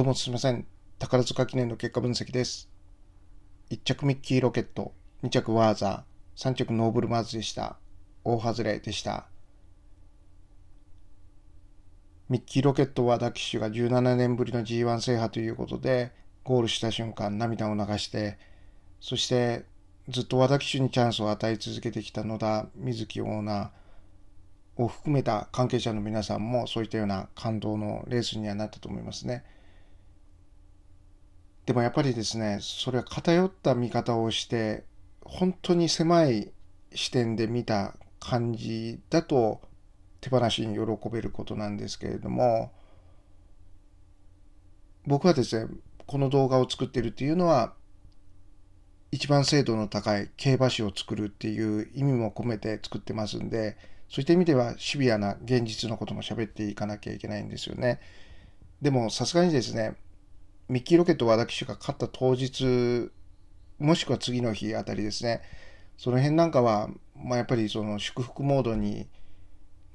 どうもすいません。宝塚記念の結果分析です。1着ミッキーロケット、2着ワーザー、3着ノーブルマーズでした。大外れでした。ミッキーロケットはダキッシュが17年ぶりの G1 制覇ということで、ゴールした瞬間涙を流して、そしてずっと和田騎手にチャンスを与え続けてきた野田瑞希オーナーを含めた関係者の皆さんもそういったような感動のレースにはなったと思いますね。でもやっぱりですね、それは偏った見方をして、本当に狭い視点で見た感じだと手放しに喜べることなんですけれども僕はですねこの動画を作ってるっていうのは一番精度の高い競馬史を作るっていう意味も込めて作ってますんでそういった意味ではシビアな現実のことも喋っていかなきゃいけないんですよねでもさすがにですねミッキーロケット私が勝った当日、もしくは次の日あたりですね、その辺なんかは、まあ、やっぱりその祝福モードに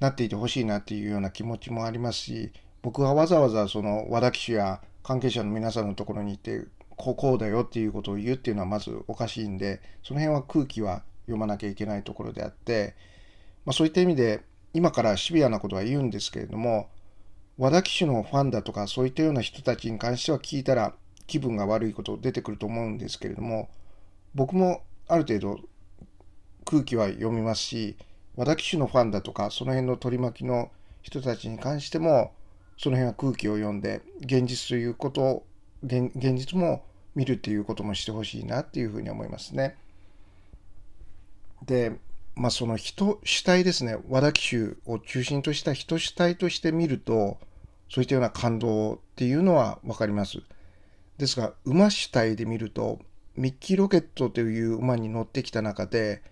なっていてほしいなっていうような気持ちもありますし、僕はわざわざその和田騎手や関係者の皆さんのところに行って、こうこうだよっていうことを言うっていうのはまずおかしいんで、その辺は空気は読まなきゃいけないところであって、まあ、そういった意味で、今からシビアなことは言うんですけれども、和田騎手のファンだとかそういったような人たちに関しては聞いたら気分が悪いこと出てくると思うんですけれども僕もある程度空気は読みますし和田騎手のファンだとかその辺の取り巻きの人たちに関してもその辺は空気を読んで現実ということを現実も見るっていうこともしてほしいなっていうふうに思いますね。でまあ、その人主体ですね和田紀州を中心とした人主体として見るとそういったような感動っていうのは分かります。ですが馬主体で見るとミッキーロケットという馬に乗ってきた中で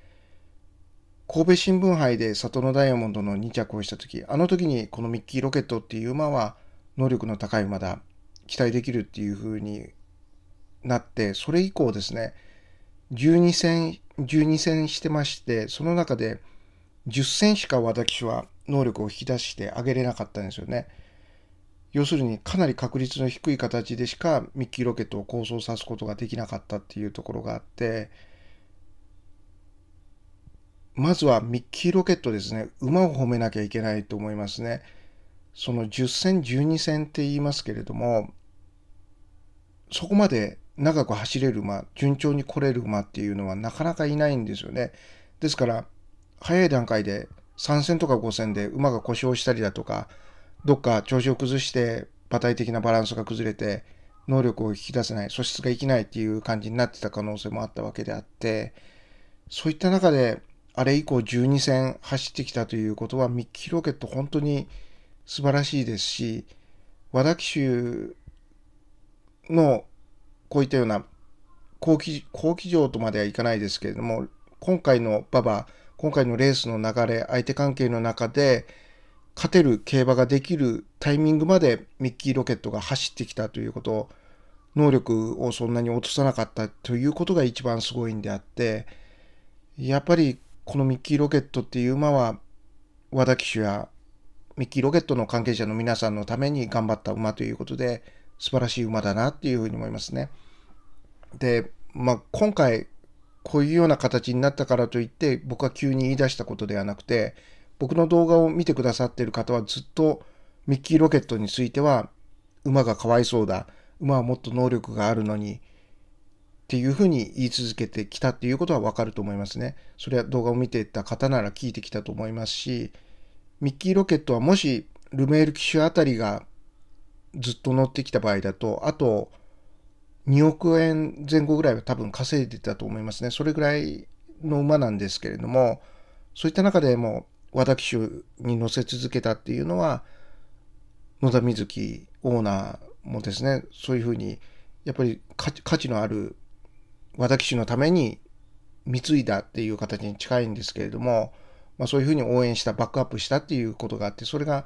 神戸新聞杯で里のダイヤモンドの2着をした時あの時にこのミッキーロケットっていう馬は能力の高い馬だ期待できるっていう風になってそれ以降ですね12戦、12戦してまして、その中で10戦しか私は能力を引き出してあげれなかったんですよね。要するにかなり確率の低い形でしかミッキーロケットを構想さすことができなかったっていうところがあって、まずはミッキーロケットですね。馬を褒めなきゃいけないと思いますね。その10戦、12戦って言いますけれども、そこまで長く走れる馬、順調に来れる馬っていうのはなかなかいないんですよね。ですから、早い段階で3戦とか5戦で馬が故障したりだとか、どっか調子を崩して、馬体的なバランスが崩れて、能力を引き出せない、素質が生きないっていう感じになってた可能性もあったわけであって、そういった中で、あれ以降12戦走ってきたということは、ミッキーロケット本当に素晴らしいですし、和田騎手のこういったような好奇好奇状とまではいかないですけれども、今回の馬場、今回のレースの流れ、相手関係の中で、勝てる競馬ができるタイミングまでミッキーロケットが走ってきたということ、能力をそんなに落とさなかったということが一番すごいんであって、やっぱりこのミッキーロケットっていう馬は、和田騎手やミッキーロケットの関係者の皆さんのために頑張った馬ということで、素晴らしい馬だなっていうふうに思いますね。で、まあ、今回こういうような形になったからといって僕は急に言い出したことではなくて僕の動画を見てくださっている方はずっとミッキーロケットについては馬がかわいそうだ馬はもっと能力があるのにっていうふうに言い続けてきたっていうことはわかると思いますね。それは動画を見ていた方なら聞いてきたと思いますしミッキーロケットはもしルメール機種あたりがずっと乗ってきた場合だとあと2億円前後ぐらいは多分稼いでたと思いますね。それぐらいの馬なんですけれども、そういった中でも和田騎手に乗せ続けたっていうのは、野田瑞希オーナーもですね、そういうふうに、やっぱり価値のある和田騎手のために貢いだっていう形に近いんですけれども、まあ、そういうふうに応援した、バックアップしたっていうことがあって、それが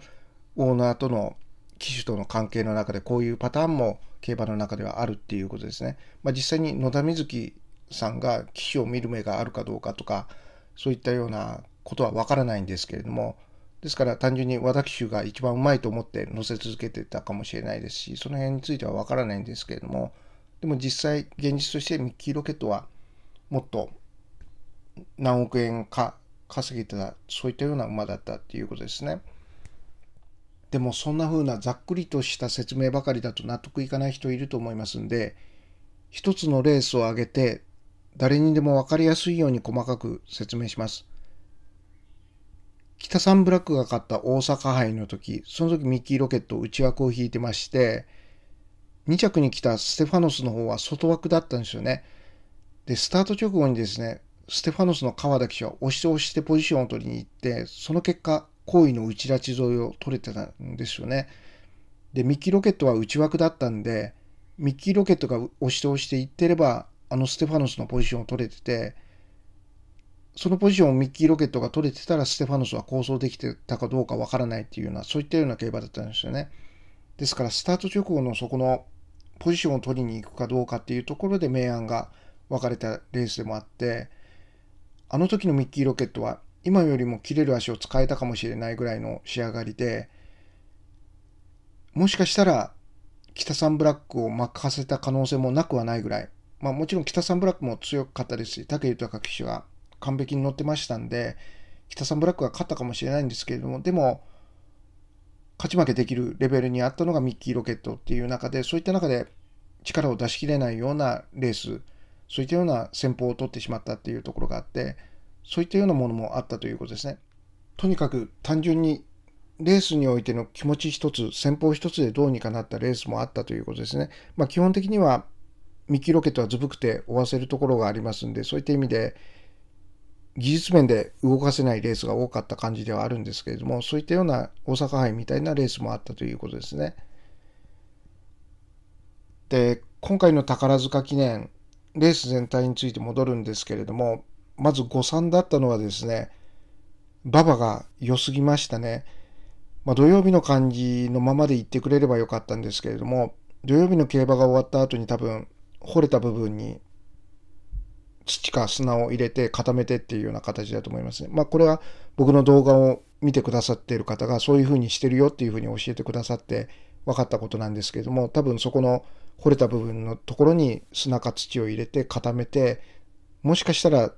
オーナーとの騎手との関係の中でこういうパターンも競馬の中ではあるっていうことですね。まあ、実際に野田瑞希さんが騎手を見る目があるかどうかとかそういったようなことはわからないんですけれどもですから単純に和田騎手が一番うまいと思って乗せ続けてたかもしれないですしその辺についてはわからないんですけれどもでも実際現実としてミッキーロケットはもっと何億円か稼げてたそういったような馬だったっていうことですね。でもそんな風なざっくりとした説明ばかりだと納得いかない人いると思いますんで、一つのレースを挙げて、誰にでも分かりやすいように細かく説明します。北サンブラックが勝った大阪杯の時、その時ミッキーロケット内枠を引いてまして、2着に来たステファノスの方は外枠だったんですよね。で、スタート直後にですね、ステファノスの川田騎手は押して押してポジションを取りに行って、その結果、行為の内拉致沿いを取れてたんですよね。で、ミッキーロケットは内枠だったんで、ミッキーロケットが押して押していってれば、あのステファノスのポジションを取れてて、そのポジションをミッキーロケットが取れてたら、ステファノスは構想できてたかどうかわからないっていうような、そういったような競馬だったんですよね。ですから、スタート直後のそこのポジションを取りに行くかどうかっていうところで明暗が分かれたレースでもあって、あの時のミッキーロケットは今よりも切れる足を使えたかもしれないぐらいの仕上がりで、もしかしたら北サンブラックを任せた可能性もなくはないぐらい、まあ、もちろん北サンブラックも強かったですし、武豊騎手が完璧に乗ってましたんで、北サンブラックが勝ったかもしれないんですけれども、でも、勝ち負けできるレベルにあったのがミッキーロケットっていう中で、そういった中で力を出し切れないようなレース、そういったような戦法を取ってしまったっていうところがあって、そういったようなものもあったということですね。とにかく単純にレースにおいての気持ち一つ、戦法一つでどうにかなったレースもあったということですね。まあ、基本的にはミキロケットはずぶくて追わせるところがありますんで、そういった意味で技術面で動かせないレースが多かった感じではあるんですけれども、そういったような大阪杯みたいなレースもあったということですね。で、今回の宝塚記念、レース全体について戻るんですけれども、まず誤算だったのはですね、馬場が良すぎましたね。まあ、土曜日の感じのままで行ってくれればよかったんですけれども、土曜日の競馬が終わった後に多分、掘れた部分に土か砂を入れて固めてっていうような形だと思いますね。まあ、これは僕の動画を見てくださっている方がそういうふうにしてるよっていうふうに教えてくださって分かったことなんですけれども、多分そこの掘れた部分のところに砂か土を入れて固めて、もしかしたら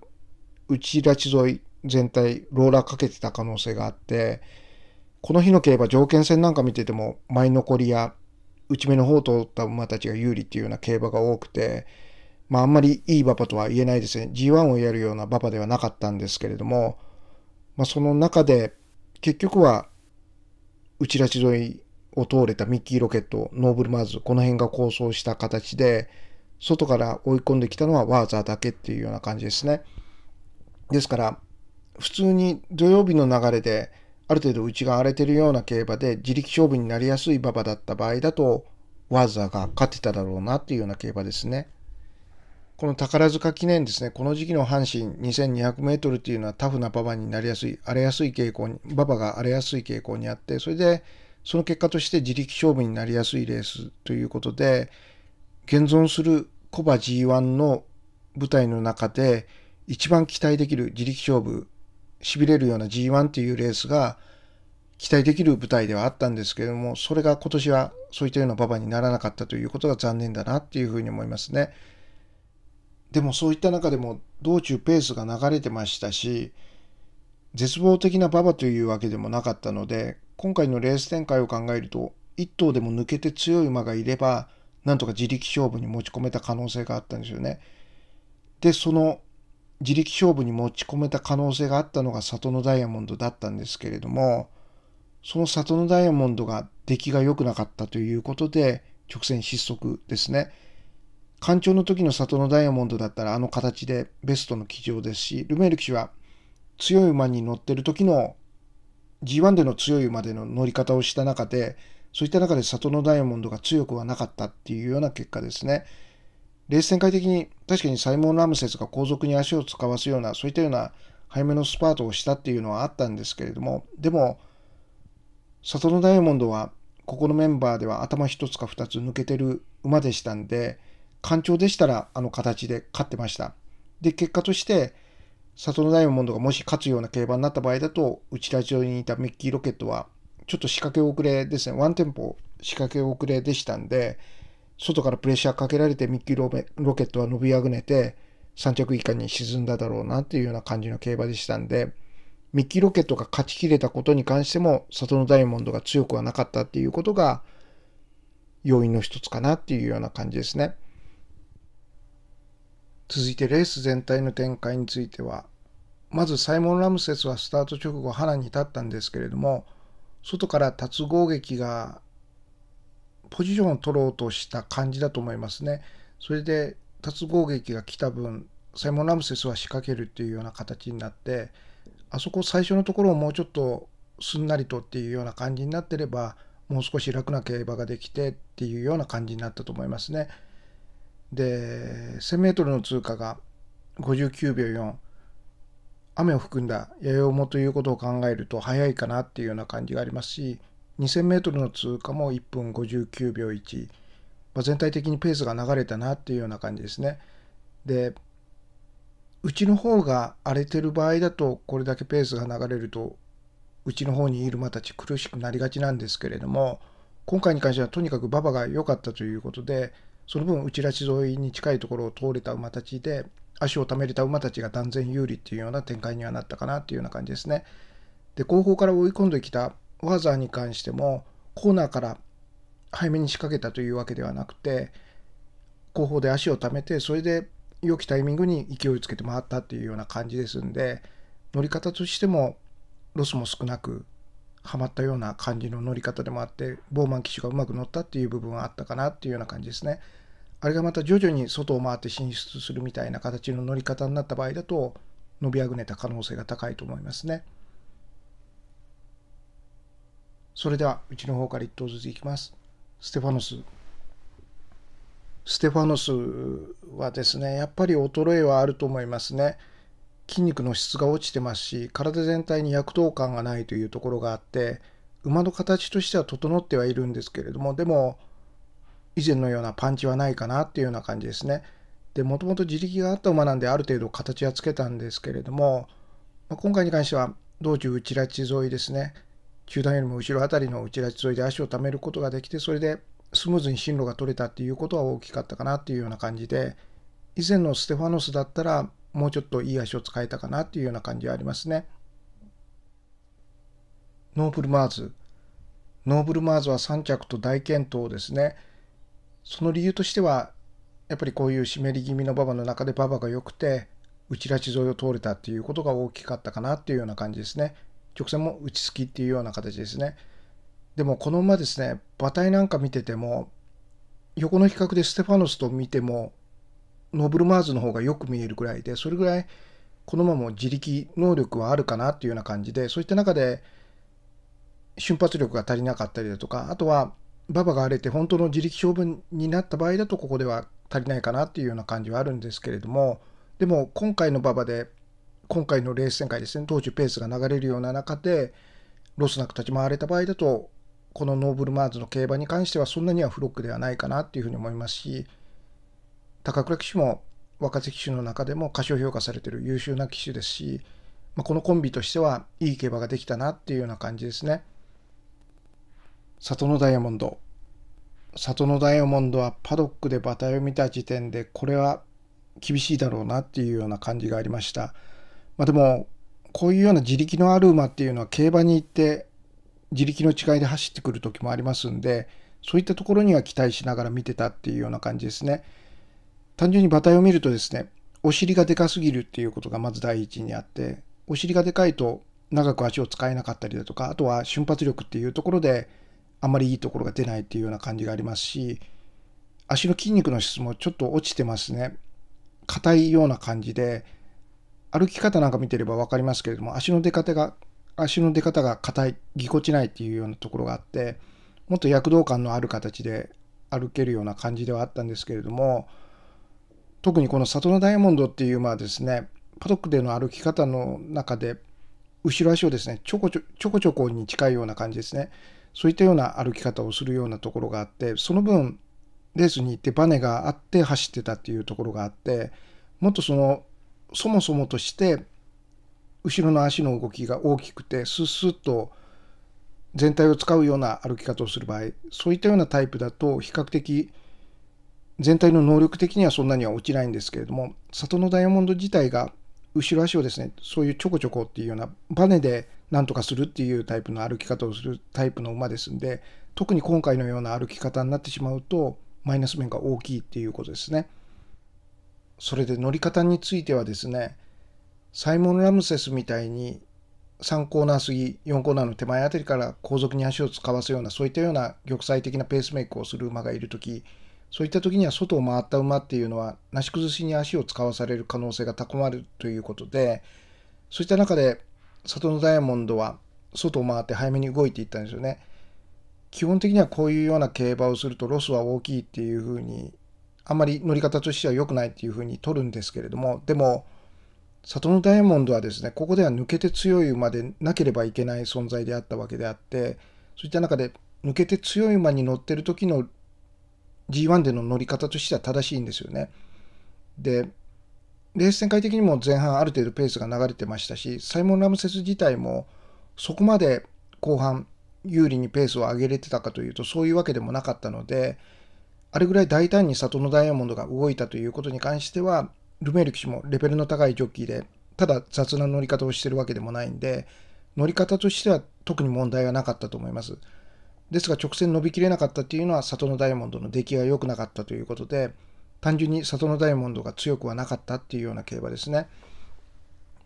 内拉致沿い全体、ローラーかけてた可能性があって、この日の競馬条件戦なんか見てても、前残りや内目の方を通った馬たちが有利っていうような競馬が多くて、まああんまりいい馬場とは言えないですね。G1 をやるような馬場ではなかったんですけれども、まあその中で結局は内拉致沿いを通れたミッキーロケット、ノーブルマーズ、この辺が構想した形で、外から追い込んできたのはワーザーだけっていうような感じですね。ですから、普通に土曜日の流れで、ある程度内が荒れてるような競馬で自力勝負になりやすい馬場だった場合だと、ワーザーが勝ってただろうなっていうような競馬ですね。この宝塚記念ですね、この時期の阪神2200メートルっていうのはタフな馬場になりやすい、荒れやすい傾向に、馬場が荒れやすい傾向にあって、それでその結果として自力勝負になりやすいレースということで、現存するコバ G1 の舞台の中で、一番期待できる自力勝負、痺れるような G1 っていうレースが期待できる舞台ではあったんですけれども、それが今年はそういったような馬場にならなかったということが残念だなっていうふうに思いますね。でもそういった中でも道中ペースが流れてましたし、絶望的な馬場というわけでもなかったので、今回のレース展開を考えると、1頭でも抜けて強い馬がいれば、なんとか自力勝負に持ち込めた可能性があったんですよね。で、その自力勝負に持ち込めた可能性があったのが里のダイヤモンドだったんですけれども、その里のダイヤモンドが出来が良くなかったということで、直線失速ですね。干潮の時の里のダイヤモンドだったらあの形でベストの騎乗ですし、ルメール騎手は強い馬に乗ってる時の G1 での強い馬での乗り方をした中で、そういった中で里のダイヤモンドが強くはなかったっていうような結果ですね。レース展開的に確かにサイモン・ラムセスが後続に足を使わすような、そういったような早めのスパートをしたっていうのはあったんですけれども、でも、里のダイヤモンドは、ここのメンバーでは頭1つか2つ抜けてる馬でしたんで、干潮でしたらあの形で勝ってました。で、結果として、里のダイヤモンドがもし勝つような競馬になった場合だと、うち町にいたミッキーロケットは、ちょっと仕掛け遅れですね、ワンテンポ仕掛け遅れでしたんで、外からプレッシャーかけられてミッキーロロケットは伸びあぐねて3着以下に沈んだだろうなっていうような感じの競馬でしたんで、ミッキーロケットが勝ちきれたことに関しても、里のダイヤモンドが強くはなかったっていうことが、要因の一つかなっていうような感じですね。続いてレース全体の展開については、まずサイモン・ラムセスはスタート直後、花に立ったんですけれども、外から達攻撃がポジションを取ろうとした感じだと思いますね。それで、達攻撃が来た分、サイモン・ラムセスは仕掛けるっていうような形になって、あそこ最初のところをもうちょっとすんなりとっていうような感じになってれば、もう少し楽な競馬ができてっていうような感じになったと思いますね。で、1000m の通過が59秒4。雨を含んだ弥生もということを考えると早いかなっていうような感じがありますし 2000m の通過も1分59秒1、まあ、全体的にペースが流れたなっていうような感じですね。でうちの方が荒れてる場合だとこれだけペースが流れるとうちの方にいる馬たち苦しくなりがちなんですけれども今回に関してはとにかく馬場が良かったということでその分内ち致沿いに近いところを通れた馬たちで足をためれた馬たちが断然有利っていうような展開にはなったかなっていうような感じですね。で後方から追い込んできたワーザーに関してもコーナーから早めに仕掛けたというわけではなくて後方で足をためてそれで良きタイミングに勢いつけて回ったっていうような感じですんで乗り方としてもロスも少なくはまったような感じの乗り方でもあってボーマン騎手がうまく乗ったっていう部分はあったかなっていうような感じですね。あれがまた徐々に外を回って進出するみたいな形の乗り方になった場合だと伸びあぐねた可能性が高いと思いますね。それでは、うちの方から一頭ずついきます。ステファノス。ステファノスはですね、やっぱり衰えはあると思いますね。筋肉の質が落ちてますし、体全体に躍動感がないというところがあって、馬の形としては整ってはいるんですけれども、でも、以前のようなパンチはないかなっていうような感じですね。で、もともと自力があった馬なんで、ある程度形はつけたんですけれども、ま今回に関しては、道中うちら致沿いですね。球団よりも後ろ辺りの打ち出し沿いで足を貯めることができて、それでスムーズに進路が取れたっていうことは大きかったかなっていうような感じで、以前のステファノスだったら、もうちょっといい足を使えたかなっていうような感じはありますね。ノーブルマーズ。ノーブルマーズは3着と大健闘ですね。その理由としては、やっぱりこういう湿り気味の馬場の中で馬場が良くて、内ら沿いを通れたっていうことが大きかったかなっていうような感じですね。直線も打ち付きっていうような形ですね。でもこの馬ですね、馬体なんか見てても、横の比較でステファノスと見ても、ノブルマーズの方がよく見えるぐらいで、それぐらいこの馬も自力能力はあるかなっていうような感じで、そういった中で瞬発力が足りなかったりだとか、あとは馬場が荒れて本当の自力勝負になった場合だとここでは足りないかなっていうような感じはあるんですけれども、でも今回の馬場で今回のレース展開ですね、当時ペースが流れるような中で、ロスなく立ち回れた場合だと、このノーブルマーズの競馬に関してはそんなにはフロックではないかなっていうふうに思いますし、高倉騎手も若手騎手の中でも過小評価されてる優秀な騎手ですし、まあ、このコンビとしてはいい競馬ができたなっていうような感じですね。里のダイヤモンド。里のダイヤモンドはパドックで馬体を見た時点でこれは厳しいだろうなっていうような感じがありました。まあ、でもこういうような自力のある馬っていうのは競馬に行って自力の違いで走ってくる時もありますんでそういったところには期待しながら見てたっていうような感じですね単純に馬体を見るとですねお尻がでかすぎるっていうことがまず第一にあってお尻がでかいと長く足を使えなかったりだとかあとは瞬発力っていうところであんまりいいところが出ないっていうような感じがありますし足の筋肉の質もちょっと落ちてますね硬いような感じで歩き方なんか見てれば分かりますけれども足の出方が足の出方が硬いぎこちないっていうようなところがあってもっと躍動感のある形で歩けるような感じではあったんですけれども特にこの「里のダイヤモンド」っていうまあですねパドックでの歩き方の中で後ろ足をですねちょこちょちょこちょこに近いような感じですねそういったような歩き方をするようなところがあってその分レースに行ってバネがあって走ってたっていうところがあってもっとそのそもそもとして後ろの足の動きが大きくてスッスッと全体を使うような歩き方をする場合そういったようなタイプだと比較的全体の能力的にはそんなには落ちないんですけれども里のダイヤモンド自体が後ろ足をですねそういうちょこちょこっていうようなバネでなんとかするっていうタイプの歩き方をするタイプの馬ですんで特に今回のような歩き方になってしまうとマイナス面が大きいっていうことですね。それで乗り方についてはですね、サイモン・ラムセスみたいに3コーナー過ぎ、4コーナーの手前あたりから後続に足を使わすような、そういったような玉砕的なペースメイクをする馬がいる時そういった時には外を回った馬っていうのは、なし崩しに足を使わされる可能性が高まるということで、そういった中で、里のダイヤモンドは外を回って早めに動いていったんですよね。基本的にはこういうような競馬をするとロスは大きいっていうふうにあんまり乗り方としては良くないっていうふうに取るんですけれども、でも、里のダイヤモンドはですね、ここでは抜けて強い馬でなければいけない存在であったわけであって、そういった中で抜けて強い馬に乗ってる時の G1 での乗り方としては正しいんですよね。で、レース展開的にも前半ある程度ペースが流れてましたし、サイモン・ラムセス自体もそこまで後半有利にペースを上げれてたかというとそういうわけでもなかったので、あれぐらい大胆に里のダイヤモンドが動いたということに関しては、ルメール騎手もレベルの高いジョッキーで、ただ雑な乗り方をしてるわけでもないんで、乗り方としては特に問題はなかったと思います。ですが直線伸びきれなかったっていうのは里のダイヤモンドの出来が良くなかったということで、単純に里のダイヤモンドが強くはなかったっていうような競馬ですね。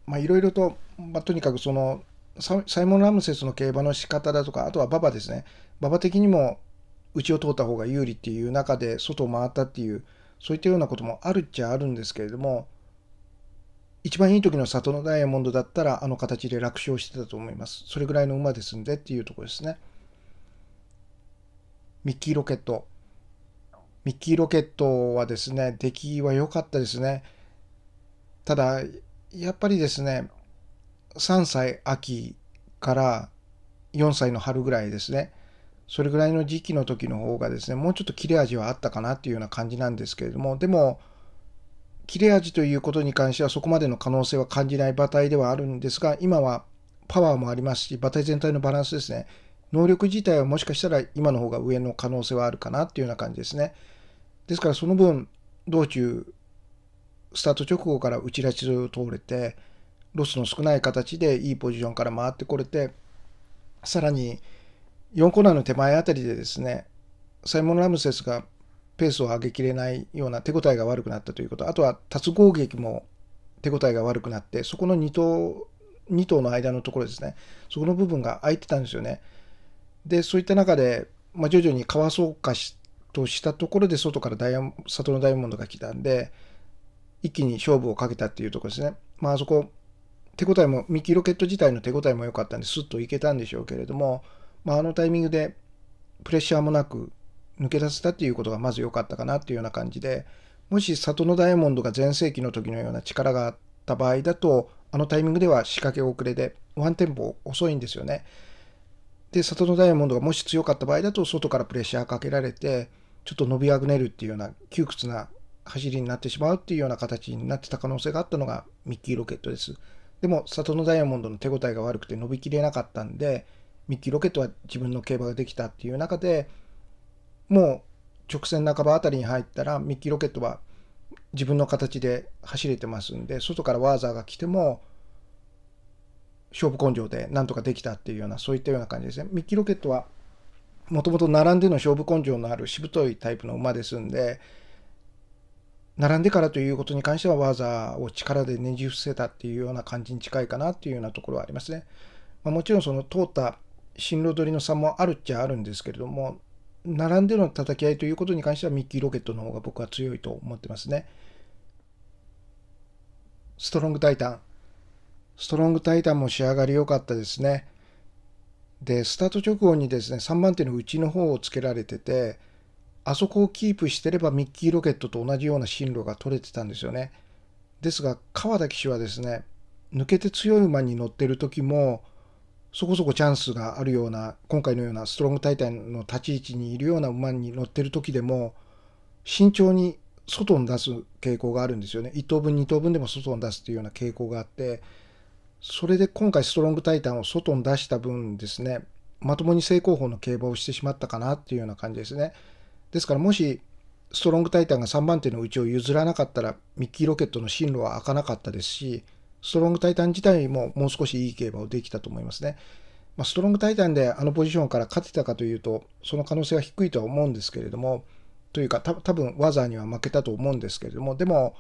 まあいろいろと、まあ、とにかくそのサイモン・ラムセスの競馬の仕方だとか、あとは馬場ですね。馬場的にも家を通った方が有利っていう中で外を回ったっていうそういったようなこともあるっちゃあるんですけれども一番いい時の里のダイヤモンドだったらあの形で楽勝してたと思いますそれぐらいの馬ですんでっていうところですねミッキーロケットミッキーロケットはですね出来は良かったですねただやっぱりですね3歳秋から4歳の春ぐらいですねそれぐらいの時期の時の方がですね、もうちょっと切れ味はあったかなっていうような感じなんですけれども、でも、切れ味ということに関してはそこまでの可能性は感じない馬体ではあるんですが、今はパワーもありますし、馬体全体のバランスですね、能力自体はもしかしたら今の方が上の可能性はあるかなっていうような感じですね。ですからその分、道中、スタート直後から打ち出しを通れて、ロスの少ない形でいいポジションから回ってこれて、さらに4コーナーの手前あたりでですね、サイモン・ラムセスがペースを上げきれないような手応えが悪くなったということ、あとは達攻撃も手応えが悪くなって、そこの2頭、2頭の間のところですね、そこの部分が空いてたんですよね。で、そういった中で、まあ、徐々にかわそうかしとしたところで、外からダイヤ里のダイヤモンドが来たんで、一気に勝負をかけたっていうところですね。まあ、あそこ、手応えも、ミキロケット自体の手応えも良かったんで、スッといけたんでしょうけれども、まあ、あのタイミングでプレッシャーもなく抜け出せたっていうことがまず良かったかなっていうような感じで、もし里のダイヤモンドが全盛期の時のような力があった場合だと、あのタイミングでは仕掛け遅れで、ワンテンポ遅いんですよね。で、里のダイヤモンドがもし強かった場合だと、外からプレッシャーかけられて、ちょっと伸びあぐねるっていうような窮屈な走りになってしまうっていうような形になってた可能性があったのがミッキーロケットです。でも、里のダイヤモンドの手応えが悪くて伸びきれなかったんで、ミッキーロケットは自分の競馬ができたっていう中でもう直線半ばあたりに入ったらミッキーロケットは自分の形で走れてますんで外からワーザーが来ても勝負根性でなんとかできたっていうようなそういったような感じですね。ミッキーロケットはもともと並んでの勝負根性のあるしぶといタイプの馬ですんで並んでからということに関してはワーザーを力でねじ伏せたっていうような感じに近いかなっていうようなところはありますね。まあ、もちろんその通った進路取りの差もあるっちゃあるんですけれども、並んでの叩き合いということに関してはミッキーロケットの方が僕は強いと思ってますね。ストロングタイタン。ストロングタイタンも仕上がり良かったですね。で、スタート直後にですね、3番手の内の方をつけられてて、あそこをキープしてればミッキーロケットと同じような進路が取れてたんですよね。ですが、川田騎手はですね、抜けて強い馬に乗ってる時も、そこそこチャンスがあるような今回のようなストロングタイタンの立ち位置にいるような馬に乗ってる時でも慎重に外に出す傾向があるんですよね1等分2等分でも外に出すっていうような傾向があってそれで今回ストロングタイタンを外に出した分ですねまともに正攻法の競馬をしてしまったかなっていうような感じですねですからもしストロングタイタンが3番手のうちを譲らなかったらミッキーロケットの進路は開かなかったですしストロングタイタン自体ももう少しいい競馬をできたと思いますね。まあ、ストロングタイタンであのポジションから勝てたかというと、その可能性は低いとは思うんですけれども、というか、た多分ワザーには負けたと思うんですけれども、でも、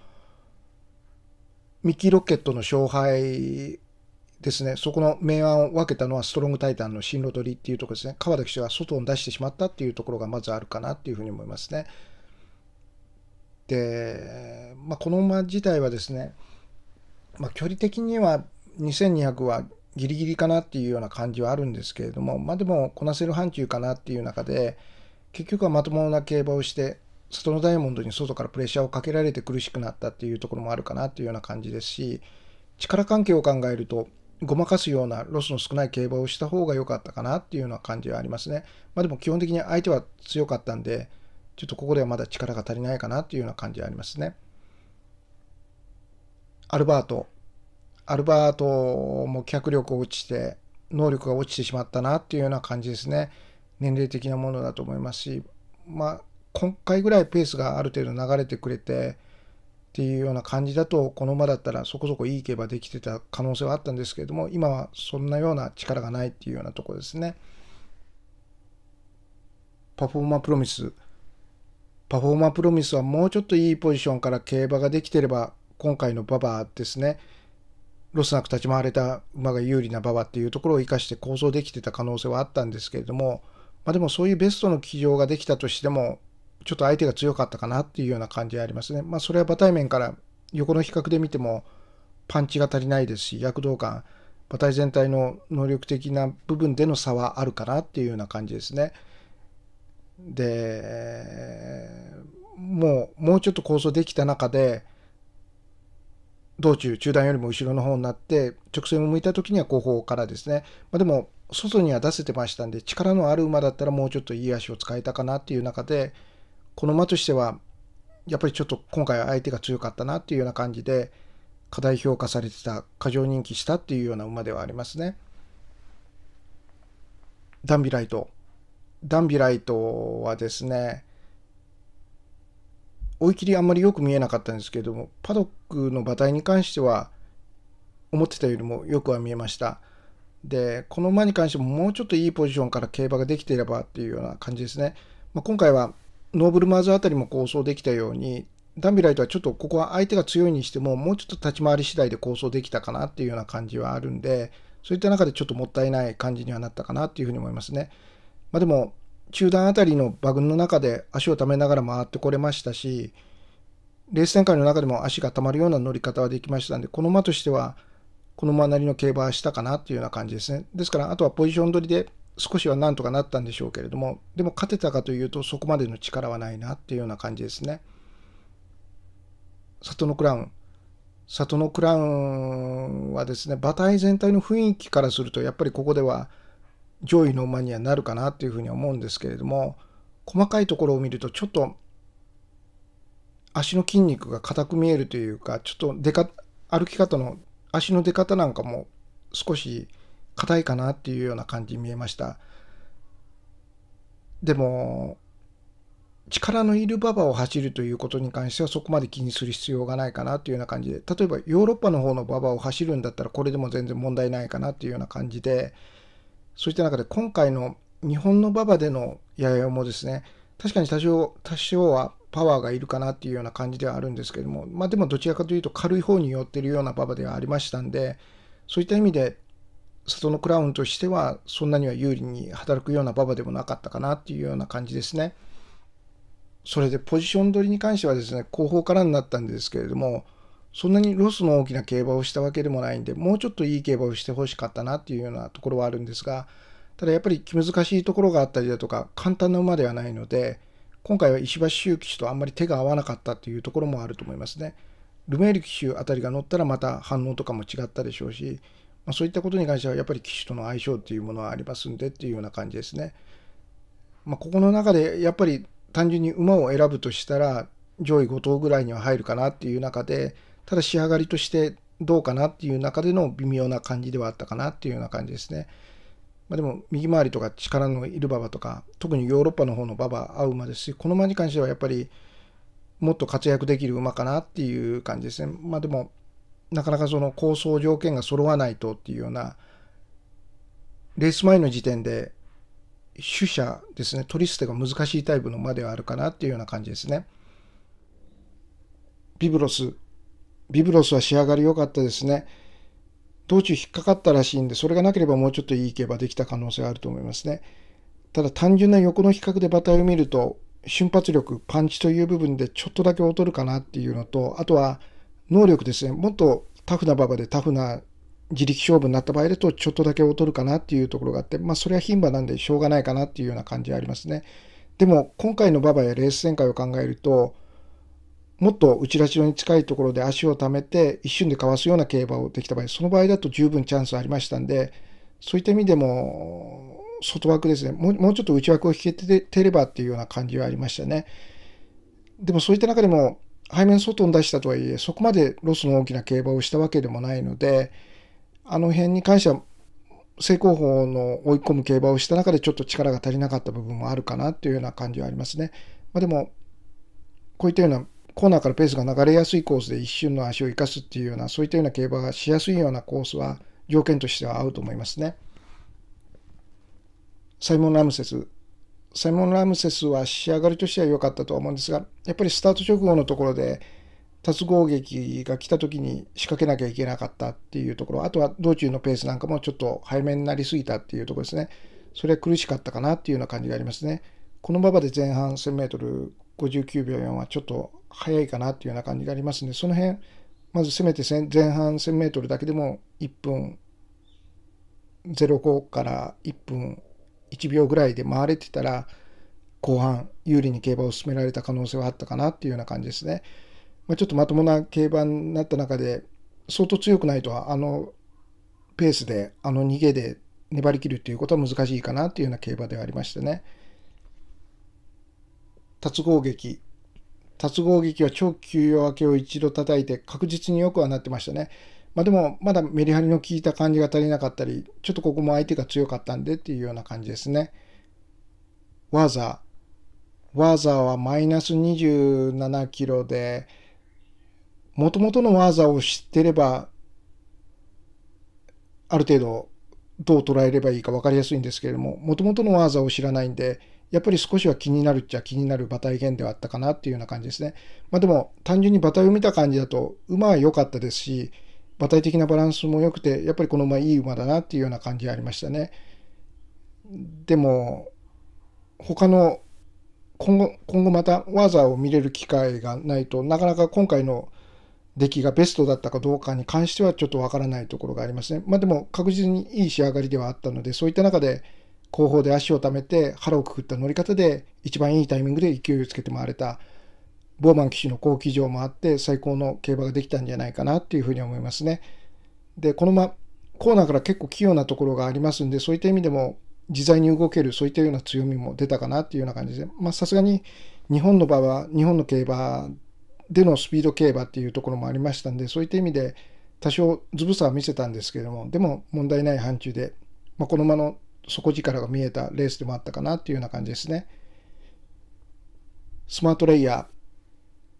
ミッキーロケットの勝敗ですね、そこの明暗を分けたのはストロングタイタンの進路取りっていうところですね、川田騎手が外に出してしまったっていうところがまずあるかなっていうふうに思いますね。で、まあ、この馬自体はですね、まあ、距離的には2200はギリギリかなっていうような感じはあるんですけれども、まあ、でもこなせる範疇かなっていう中で結局はまともな競馬をして外のダイヤモンドに外からプレッシャーをかけられて苦しくなったっていうところもあるかなっていうような感じですし力関係を考えるとごまかすようなロスの少ない競馬をした方が良かったかなっていうような感じはありますね。まあ、でも基本的に相手は強かったんでちょっとここではまだ力が足りないかなっていうような感じはありますね。アルバート。アルバートも脚力を落ちて、能力が落ちてしまったなっていうような感じですね。年齢的なものだと思いますし、まあ、今回ぐらいペースがある程度流れてくれてっていうような感じだと、この馬だったらそこそこいい競馬できてた可能性はあったんですけれども、今はそんなような力がないっていうようなところですね。パフォーマープロミス。パフォーマープロミスはもうちょっといいポジションから競馬ができてれば今回の馬場ですね、ロスなく立ち回れた馬が有利な馬場っていうところを生かして構想できてた可能性はあったんですけれども、まあ、でもそういうベストの騎乗ができたとしても、ちょっと相手が強かったかなっていうような感じがありますね。まあ、それは馬体面から横の比較で見ても、パンチが足りないですし、躍動感、馬体全体の能力的な部分での差はあるかなっていうような感じですね。で、もう、もうちょっと構想できた中で、道中、中段よりも後ろの方になって、直線を向いた時には後方からですね。まあ、でも、外には出せてましたんで、力のある馬だったらもうちょっといい足を使えたかなっていう中で、この馬としては、やっぱりちょっと今回は相手が強かったなっていうような感じで、過大評価されてた、過剰人気したっていうような馬ではありますね。ダンビライト。ダンビライトはですね、追い切りあんまりよく見えなかったんですけれども、パドックの馬体に関しては、思ってたよりもよくは見えました。で、この馬に関してももうちょっといいポジションから競馬ができていればっていうような感じですね。まあ、今回はノーブルマーズあたりも構想できたように、ダンビライトはちょっとここは相手が強いにしても、もうちょっと立ち回り次第で構想できたかなっていうような感じはあるんで、そういった中でちょっともったいない感じにはなったかなっていうふうに思いますね。まあ、でも、中段あたりの馬群の中で足をためながら回ってこれましたし、レース展開の中でも足がたまるような乗り方はできましたんで、この馬としては、この馬なりの競馬はしたかなっていうような感じですね。ですから、あとはポジション取りで少しはなんとかなったんでしょうけれども、でも勝てたかというと、そこまでの力はないなっていうような感じですね。里のクラウン。里のクラウンはですね、馬体全体の雰囲気からすると、やっぱりここでは、上位の馬にはなるかなというふうに思うんですけれども細かいところを見るとちょっと足の筋肉が硬く見えるというかちょっとでか歩き方の足の出方なんかも少し硬いかなっていうような感じに見えましたでも力のいる馬場を走るということに関してはそこまで気にする必要がないかなというような感じで例えばヨーロッパの方の馬場を走るんだったらこれでも全然問題ないかなというような感じでそういった中で今回の日本の馬場での八重もですね、確かに多少多少はパワーがいるかなっていうような感じではあるんですけども、まあでもどちらかというと軽い方に寄ってるような馬場ではありましたんで、そういった意味で、里のクラウンとしてはそんなには有利に働くような馬場でもなかったかなっていうような感じですね。それでポジション取りに関してはですね、後方からになったんですけれども、そんなにロスの大きな競馬をしたわけでもないんで、もうちょっといい競馬をしてほしかったなっていうようなところはあるんですが、ただやっぱり気難しいところがあったりだとか、簡単な馬ではないので、今回は石橋周騎手とあんまり手が合わなかったっていうところもあると思いますね。ルメール騎手あたりが乗ったらまた反応とかも違ったでしょうし、まあ、そういったことに関してはやっぱり騎手との相性っていうものはありますんでっていうような感じですね。まあ、ここの中でやっぱり単純に馬を選ぶとしたら上位5頭ぐらいには入るかなっていう中でただ仕上がりとしてどうかなっていう中での微妙な感じではあったかなっていうような感じですね。まあ、でも右回りとか力のいる馬場とか特にヨーロッパの方の馬場合う馬ですしこの馬に関してはやっぱりもっと活躍できる馬かなっていう感じですね。まあでもなかなかその構想条件が揃わないとっていうようなレース前の時点で取捨ですね取り捨てが難しいタイプの馬ではあるかなっていうような感じですね。ビブロスビブロスは仕上がり良かったですね。道中引っかかったらしいんで、それがなければもうちょっといい競馬できた可能性があると思いますね。ただ単純な横の比較で馬体を見ると、瞬発力、パンチという部分でちょっとだけ劣るかなっていうのと、あとは能力ですね。もっとタフな馬場でタフな自力勝負になった場合だとちょっとだけ劣るかなっていうところがあって、まあそれは牝馬なんでしょうがないかなっていうような感じはありますね。でも今回の馬場やレース展開を考えると、もっと内ラ城に近いところで足をためて一瞬でかわすような競馬をできた場合、その場合だと十分チャンスありましたんで、そういった意味でも、外枠ですねもう、もうちょっと内枠を引けててればっていうような感じはありましたね。でもそういった中でも、背面外に出したとはいえ、そこまでロスの大きな競馬をしたわけでもないので、あの辺に関しては、正攻法の追い込む競馬をした中でちょっと力が足りなかった部分もあるかなというような感じはありますね。まあ、でも、こういったようなコーナーからペースが流れやすいコースで一瞬の足を生かすっていうような、そういったような競馬がしやすいようなコースは、条件としては合うと思いますね。サイモン・ラムセス。サイモン・ラムセスは仕上がりとしては良かったとは思うんですが、やっぱりスタート直後のところで、達合劇が来た時に仕掛けなきゃいけなかったっていうところ、あとは道中のペースなんかもちょっと早めになりすぎたっていうところですね。それは苦しかったかなっていうような感じがありますね。この馬場で前半1 0 0 0メートル5 9秒4はちょっと早いかなっていうような感じがありますんで、その辺、まずせめて前半1000メートルだけでも1分05から1分1秒ぐらいで回れてたら、後半有利に競馬を進められた可能性はあったかなっていうような感じですね。まあ、ちょっとまともな競馬になった中で、相当強くないとあのペースで、あの逃げで粘りきるっていうことは難しいかなっていうような競馬ではありましてね。達合劇達合劇は超休養明けを一度叩いて確実に良くはなってましたね。まあでも、まだメリハリの効いた感じが足りなかったり、ちょっとここも相手が強かったんでっていうような感じですね。ワーザー。ワーザーはマイナス27キロで、もともとのワーザーを知ってれば、ある程度どう捉えればいいか分かりやすいんですけれども、もともとのワーザーを知らないんで、やっぱり少しは気になるっちゃ気になる馬体減ではあったかなっていうような感じですね。まあでも単純に馬体を見た感じだと馬は良かったですし、馬体的なバランスも良くて、やっぱりこの馬いい馬だなっていうような感じがありましたね。でも、他の今後、今後また技を見れる機会がないとなかなか今回の出来がベストだったかどうかに関してはちょっとわからないところがありますね。まあでも確実にいい仕上がりではあったので、そういった中で後方で足をためて腹をくくった乗り方で一番いいタイミングで勢いをつけて回れたボーマン騎手の好騎乗もあって最高の競馬ができたんじゃないかなっていうふうに思いますね。でこのまコーナーから結構器用なところがありますんでそういった意味でも自在に動けるそういったような強みも出たかなっていうような感じでまさすがに日本の場は日本の競馬でのスピード競馬っていうところもありましたんでそういった意味で多少ずぶさは見せたんですけどもでも問題ない範疇で、まあ、この馬の底力が見えたレースでもあったかなっていうような感じですね。スマートレイヤー。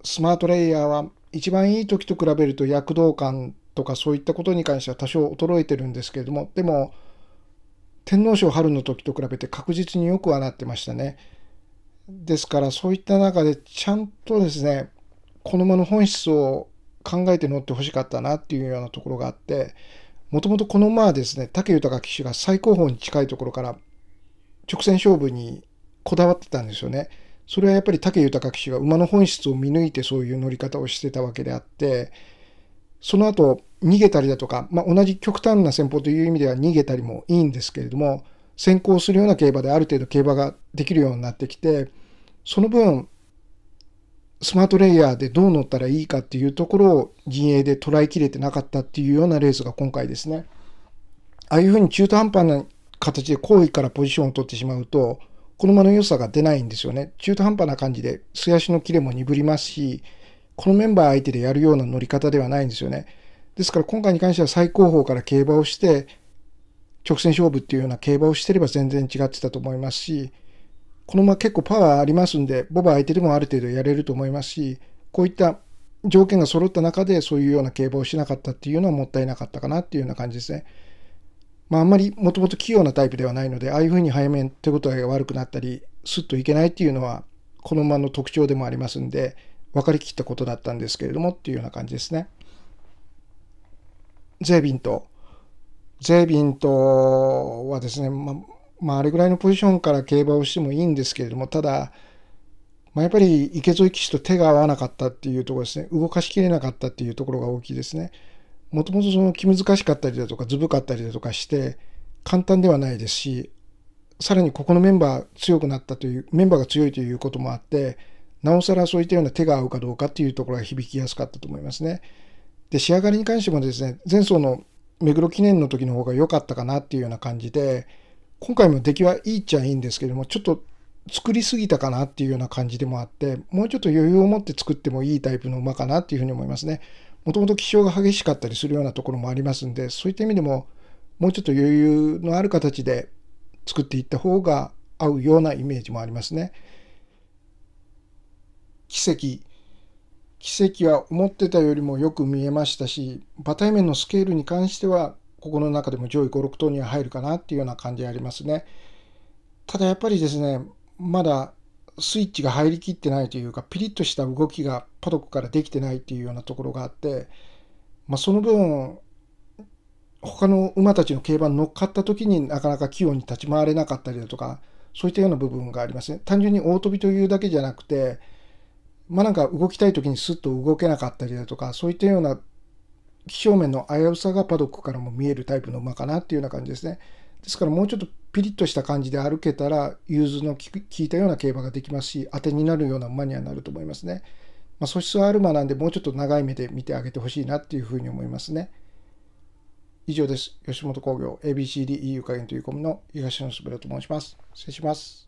スマートレイヤーは一番いい時と比べると躍動感とかそういったことに関しては多少衰えてるんですけれども、でも、天皇賞春の時と比べて確実によくはなってましたね。ですからそういった中でちゃんとですね、この馬の本質を考えて乗ってほしかったなっていうようなところがあって、もともとこの馬はですね、武豊騎手が最高峰に近いところから直線勝負にこだわってたんですよね。それはやっぱり武豊騎手が馬の本質を見抜いてそういう乗り方をしてたわけであって、その後逃げたりだとか、まあ、同じ極端な戦法という意味では逃げたりもいいんですけれども、先行するような競馬である程度競馬ができるようになってきて、その分スマートレイヤーでどう乗ったらいいかっていうところを陣営で捉えきれてなかったっていうようなレースが今回ですね。ああいうふうに中途半端な形で後位からポジションを取ってしまうと、車の良さが出ないんですよね。中途半端な感じで、素足のキレも鈍りますし、このメンバー相手でやるような乗り方ではないんですよね。ですから今回に関しては最高峰から競馬をして、直線勝負っていうような競馬をしてれば全然違ってたと思いますし、このまま結構パワーありますんで、ボバ相手でもある程度やれると思いますし、こういった条件が揃った中でそういうような警棒をしなかったっていうのはもったいなかったかなっていうような感じですね。まああんまりもともと器用なタイプではないので、ああいうふうに早め手応えが悪くなったり、スッといけないっていうのは、この馬の特徴でもありますんで、分かりきったことだったんですけれどもっていうような感じですね。ゼービンと、ゼービンとはですね、まあ、まあ、あれぐらいのポジションから競馬をしてもいいんですけれども、ただ、まあ、やっぱり池添騎手と手が合わなかったっていうところですね、動かしきれなかったっていうところが大きいですね。もともとその気難しかったりだとか、ずぶかったりだとかして、簡単ではないですし、さらにここのメンバー強くなったという、メンバーが強いということもあって、なおさらそういったような手が合うかどうかっていうところが響きやすかったと思いますね。で、仕上がりに関してもですね、前走の目黒記念の時の方が良かったかなっていうような感じで、今回も出来はいいっちゃいいんですけども、ちょっと作りすぎたかなっていうような感じでもあって、もうちょっと余裕を持って作ってもいいタイプの馬かなっていうふうに思いますね。もともと気性が激しかったりするようなところもありますんで、そういった意味でも、もうちょっと余裕のある形で作っていった方が合うようなイメージもありますね。奇跡。奇跡は思ってたよりもよく見えましたし、馬体面のスケールに関してはここの中でも上位56頭には入るかなっていうような感じありますね。ただやっぱりですねまだスイッチが入りきってないというかピリッとした動きがパドックからできてないっていうようなところがあって、まあ、その分他の馬たちの競馬に乗っかった時になかなか器用に立ち回れなかったりだとかそういったような部分がありますね。単純に大跳びというだけじゃなくてまあなんか動きたい時にスッと動けなかったりだとかそういったような気象面の危うさがパドックからも見えるタイプの馬かなっていうような感じですね。ですからもうちょっとピリッとした感じで歩けたら融通の利いたような競馬ができますし当てになるような馬にはなると思いますね。まあ、素質はある馬なんでもうちょっと長い目で見てあげてほしいなっていうふうに思いますね。以上です。吉本興業 ABCDEU 加減というコムの東野すラと申します。失礼します。